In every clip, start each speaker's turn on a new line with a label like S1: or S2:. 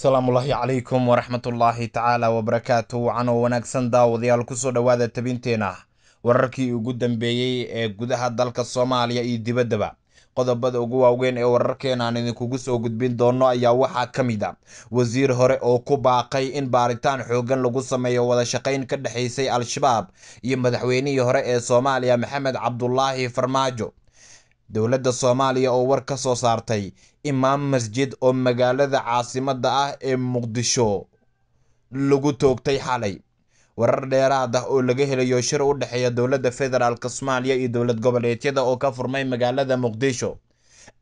S1: salaamuullaahi calaykum ullaahi tacaala wabarakaatu wacan oo wanaagsan daawadayaal kusoo dhowaada tabinteena wararkii ugu dambeeyey ee gudaha dalka soomaaliya iyo dibaddaba qodobada ugu waaweyn ee wararkeena aan idinkugu soo gudbin doonno ayaa waxaa ka mid a ah. wasiir hore oo ku baaqay in baaritaan xoogan lagu sameeyo wada shaqayn ka dhexaysay al-shabaab iyo madaxweynihii hore ee soomaaliya maxamed cabdulaahi farmaajo dowladda soomaaliya oo war ka soo saartay imaam masjid oo magaalada caasimadda ah ee muqdisho lagu toogtay xalay warar dheeraad ah oo laga helayo shir u dhexeeya dowladda federaalk soomaaliya iyo dowlad goboleedyada oo ka furmay magaalada muqdisho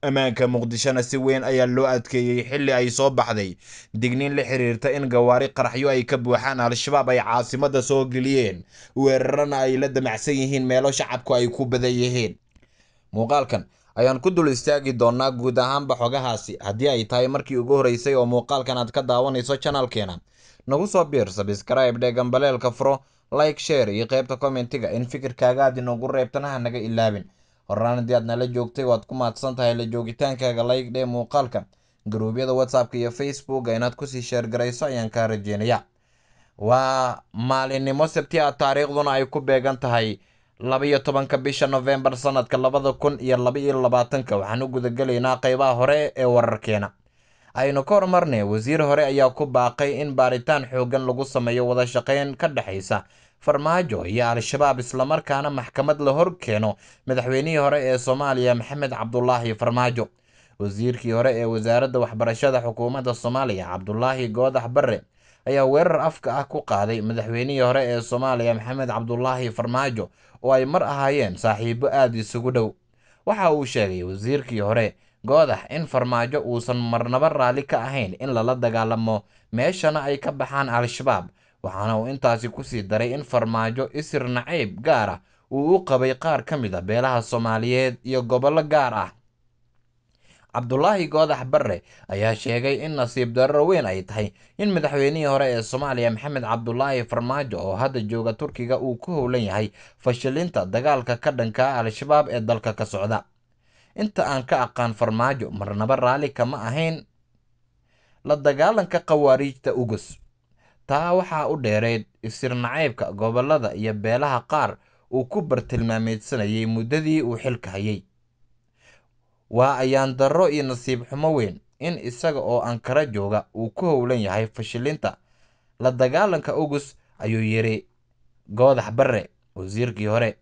S1: ammaanka muqdishona si weyn ayaa loo adkeeyey xilli ay soo baxday digniin la xiriirta in gawaari qaraxyo ay ka buuxaan al-shabaab ay caasimada soo geliyeen weerarana ay la damacsan yihiin meelo shacabku ay ku badan yihiin muuqaalkan ayaan ku dul istaagi doonaa guud ahaanba xogahaasi haddii ay tahay markii ugu horreysay oo muuqaalkan aad ka daawanayso janalkeena nagu soo biir sabskraibe dhee gambaleelka furo like share iyo qaybta commentiga in fikirkaaga aad inoogu reebtana ha naga ilaabin horaan haddii aad nala joogtay waad ku maadsan tahay la joogitaankaaga like dhee muuqaalka garuubyada whatsappka iyo facebooka inaad kusii sheergarayso ayaan kaa rajeynaya waa maalinnimo sabti a ah, taariikhduna ay ku beegan tahay labiyo tobanka bisha nofembar sannadka labada kun iyo labaiyo labaatanka waxaan u gudagelaynaa qaybaha hore ee wararkeena aynu ka hormarnay wasiir hore ayaa ku baaqay in baaritaan xooggan lagu sameeyo wada shaqayn ka dhexaysa farmaajo iyo al-shabaab islamarkaana maxkamad la hor keeno madaxweynihii hore ee soomaaliya maxamed cabdulaahi farmaajo wasiirkii hore ee wasaaradda waxbarashada xukuumadda soomaaliya cabdulaahi goodax barre ayaa weerar afka ah ku qaaday madaxweynihii hore ee soomaaliya maxamed cabdulaahi farmaajo oo ay mar ahaayeen saaxiibo aad isugu dhow waxa uu sheegay wasiirkii hore goodax in farmaajo uusan marnaba raalli ka ahayn in lala dagaalamo meeshana ay ka baxaan al-shabaab waxaana uu intaasi ku sii daray in farmaajo isir naciib gaar ah uu u qabay qaar ka mid a ah beelaha soomaaliyeed iyo gobollo gaar ah cabdulaahi goodax barre ayaa sheegay in nasiib dararo weyn ay tahay in madaxweynihii hore ee soomaaliya maxamed cabdulaahi farmaajo oo hadda jooga turkiga uu ku howlan yahay fashilinta dagaalka ka dhanka al-shabaab ee dalka ka socda inta aan ka aqaan farmaajo marnaba raalli kama ahayn la dagaalanka khawaariijta ugus taa waxaa u dheereyd isir nacaybka gobollada iyo beelaha qaar uu ku bartilmaameedsanayay muddadii uu xilka hayay Waa ayaan darro iyo nasiib xumo weyn in isaga oo Ankara jooga uu ku howlan yahay fashilinta la dagaalanka Ugus, ayuu yidhi Goodax Barre, wasiirkii hore,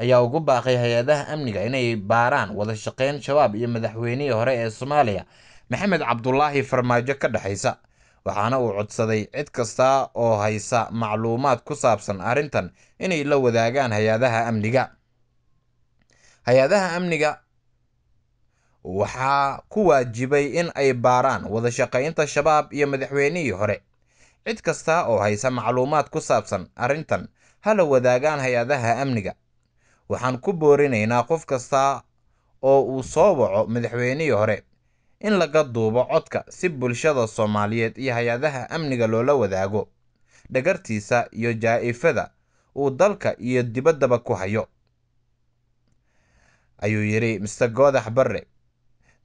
S1: ayaa ugu baaqay hay-adaha amniga inay baaraan wada shaqayn shabaab iyo madaxweynihii hore ee Soomaaliya Maxamed Cabdulaahi farmaajo ka dhexaysa. Waxaana uu codsaday cid kasta oo haysa macluumaad ku saabsan arrintan inay la wadaagaan hay-adaha amniga. Hay-adaha amniga waxaa ku waajibay in ay baaraan wadashaqaynta shabaab iyo madaxweynihii hore cid kasta oo haysa macluumaad ku saabsan arrintan hala wadaagaan hay-adaha amniga waxaan ku boorinaynaa qof kasta oo uu soo waco madaxweynihii hore in laga duubo codka si bulshada soomaaliyeed iyo hay-adaha amniga loola wadaago dhagartiisa iyo jaa'ifada uu dalka iyo dibaddaba ku hayo ayuu yidhi mister goodax barre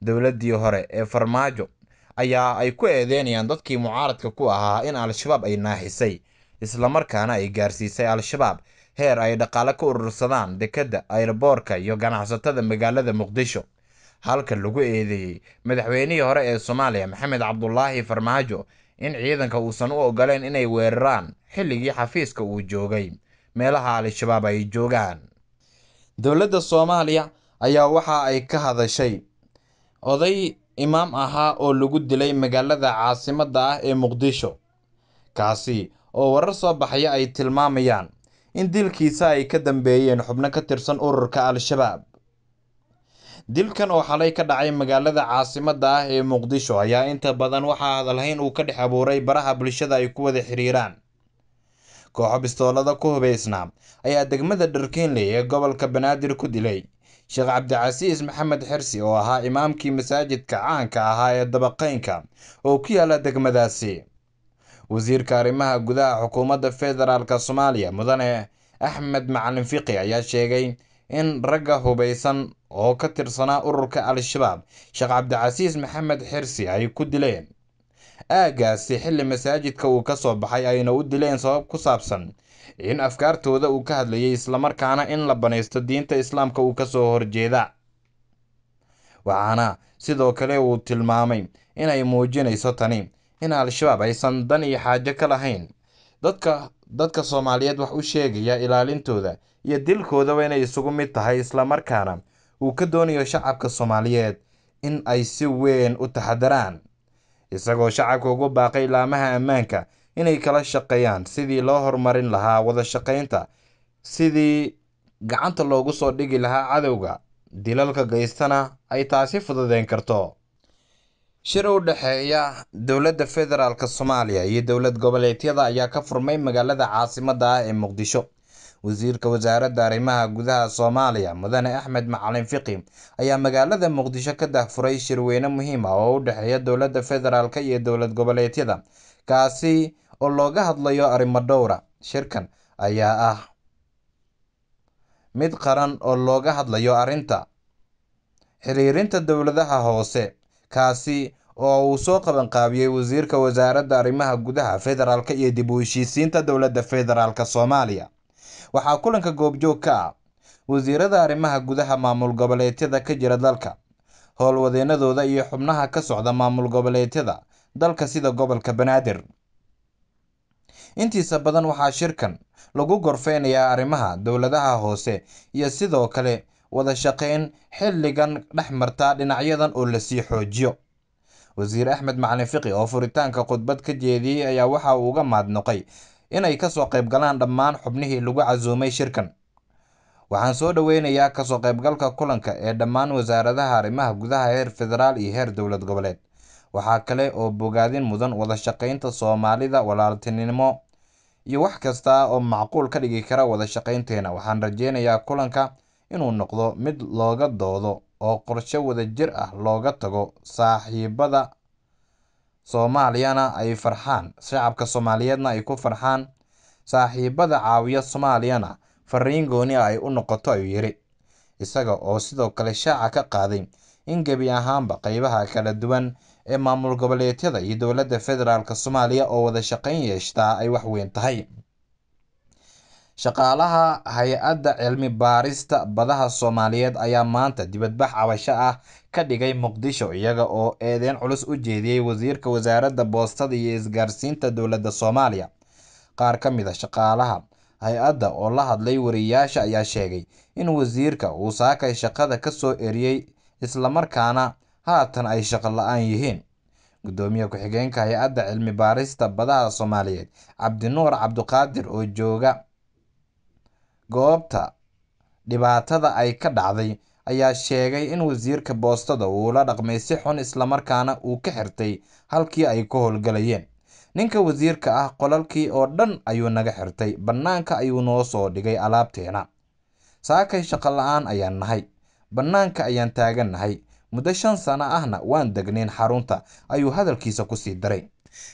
S1: dowladdii hore ee farmaajo ayaa ay ku eedeynayaan dadkii mucaaradka ku ahaa in al-shabaab ay naaxisay islamarkaana ay gaarsiisay al-shabaab heer ay dhaqaale ka urursadaan dekedda ayroboorka iyo ganacsatada magaalada muqdisho halka lagu eedeeyey madaxweynihii hore ee soomaaliya maxamed cabdulaahi farmaajo in ciidanka uusan u ogoleen inay weeraraan xilligii xafiiska uu joogay meelaha al-shabaab ay joogaan dowladda soomaaliya ayaa waxa ay ka hadashay Oday imaam ahaa oo lagu dilay magaalada caasimadda ah ee Muqdisho, kaasi oo warar soo baxaya ay tilmaamayaan in dilkiisa ay ka dambeeyeen xubno ka tirsan ururka Al-Shabaab. Dilkan oo xalay ka dhacay magaalada caasimadda ah ee Muqdisho ayaa inta badan waxaa hadalhayn uu ka dhex abuuray baraha bulshada ay ku wada xiriiraan. Kooxo bistoolada ku hubaysnaa ayaa degmada Darkeenli ee gobolka Banaadir ku dilay Sheekh Cabdicasiis maxamed xirsi oo ahaa imaamkii masaajidka caanka ahaa ee dabaqaynka oo ku yaala degmadaasi wasiirka arrimaha gudaha xukuumadda federaalk soomaaliya mudane axmed macalin fiqi ayaa sheegay in ragga hubaysan oo ka tirsanaa ururka al-shabaab sheekh cabdicasiis maxamed xirsi ay ku dileen aaggaasi xilli masaajidka uu ka soo baxay ayna u dileen sabab ku saabsan in afkaartooda uu ka hadlayay islamarkaana in la banaysto diinta islaamka uu ka soo horjeeda waxaana sidoo kale uu tilmaamay inay muujinayso tani in al-shabaab aysan dan iyo xaajo ka lahayn dadka dadka soomaaliyeed wax u sheegaya ilaalintooda iyo dilkoodaba inay isugu mid tahay islamarkaana uu ka doonayo shacabka soomaaliyeed in ay si weyn u taxadaraan isagoo shacabka ugu baaqay laamaha ammaanka inay kala shaqeeyaan sidii loo horumarin lahaa wada shaqeynta sidii gacanta loogu soo dhigi lahaa cadowga dilalka geystana ay taasi fududeen karto shir u dhexeeya dowladda federaalk soomaaliya iyo dowlad goboleedyada ayaa ka furmay magaalada caasimada ah ee muqdisho wasiirka wasaaradda arrimaha gudaha soomaaliya mudane axmed macalin fiqi ayaa magaalada muqdisho ka dahfuray shirweyne muhiim ah oo u dhexeeya dowladda federaalk iyo dowlad goboleedyada kaasi oo looga hadlayo arrimo dhowra Shirkan ayaa ah mid qaran oo looga hadlayo arrinta xiriirinta dowladaha hoose, kaasi oo uu soo qabanqaabiyey wasiirka wasaaradda arrimaha gudaha federaalk iyo dib u heshiisiinta dowladda federaalk Soomaaliya. Waxaa kulanka goobjoog ka ah wasiirada arrimaha gudaha maamul goboleedyada ka jira dalka, howlwadeennadooda iyo xubnaha ka socda maamul goboleedyada dalka sida gobolka Banaadir. Intiisa badan waxaa shirkan lagu gorfeynayaa arrimaha dowladaha hoose iyo sidoo kale wada shaqeyn xilligan dhexmarta dhinacyadan oo lasii xoojiyo. Wasiir Axmed Macalin Fiqi oo furitaanka khudbad ka jeediyey ayaa waxa uu uga maadnoqay inay kasoo qayb galaan dhammaan xubnihii lagu casuumay shirkan. Waxaan soo dhoweynayaa kasoo qaybgalka kulanka ee dhammaan wasaaradaha arrimaha gudaha heer federaal iyo heer dowlad goboleed. Waxaa kale oo bogaadin mudan wada shaqaynta Soomaalida walaaltinimo iyo wax kasta oo macquul ka dhigi kara wada shaqaynteena waxaan rajaynayaa kulanka inuu noqdo mid looga doodo oo qorshe wada jir ah looga tago saaxiibada soomaaliyana ay farxaan shacabka soomaaliyeedna ay ku farxaan saaxiibada caawiya soomaaliyana fariin gooni ah ay u noqoto ayuu yidhi isaga oo sidoo kale shaaca ka qaaday in gebi ahaanba qaybaha kala duwan ee maamul goboleedyada iyo dowladda federaalk soomaaliya oo wada shaqayn yeeshtaa ay waxweyn tahay shaqaalaha hay-adda cilmi baarista badaha soomaaliyeed ayaa maanta dibadbax cabasho ah ka dhigay muqdisho iyaga oo eedeen culus u jeediyey wasiirka wasaaradda boostada iyo isgaarsiinta dowladda soomaaliya qaar ka mid a ah shaqaalaha hay-adda oo la hadlay wariyaasha ayaa sheegay in wasiirka uu saakay shaqada ka soo eriyey islamarkaana haatan ay shaqo la-aan yihiin gudoomiye ku-xigeenka hay-adda cilmi baarista badaha soomaaliyeed cabdinuur cabduqaadir oo jooga goobta dhibaatada ay ka dhacday ayaa sheegay in wasiirka boostada uu la dhaqmay si xun islamarkaana uu ka xirtay halkii ay ku howlgalayeen ninka wasiirka ah qolalkii oo dhan ayuu naga xirtay bannaanka ayuu noo soo dhigay alaabteena saakay shaqo la-aan ayaan nahay bannaanka ayaan taagan nahay muddo shan sano ahna waan degnayn xarunta ayuu hadalkiisa kusii daray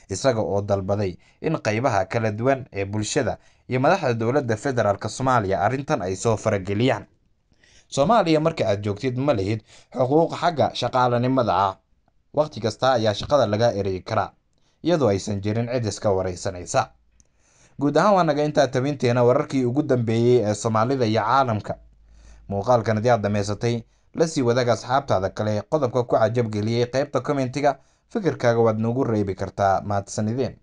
S1: isaga oo dalbaday in qaybaha kala duwan ee bulshada iyo madaxda dowladda federaalk soomaaliya arrintan ay soo farageliyaan soomaaliya marka aad joogtid ma lihid xuquuq xagga shaqaalanimada ah wakhti kasta ayaa shaqada laga ereyi karaa iyadoo aysan jirin cid iska wareysanaysa guud ahaan waa naga intaa tabinteena wararkii ugu dambeeyey ee soomaalida iyo caalamka muuqaalkan adi aad dhamaysatay la sii wadaag asxaabtaada kale qodobka ku cajab geliyey qaybta kommentiga fikirkaaga waad noogu reebi kartaa mahadsanideen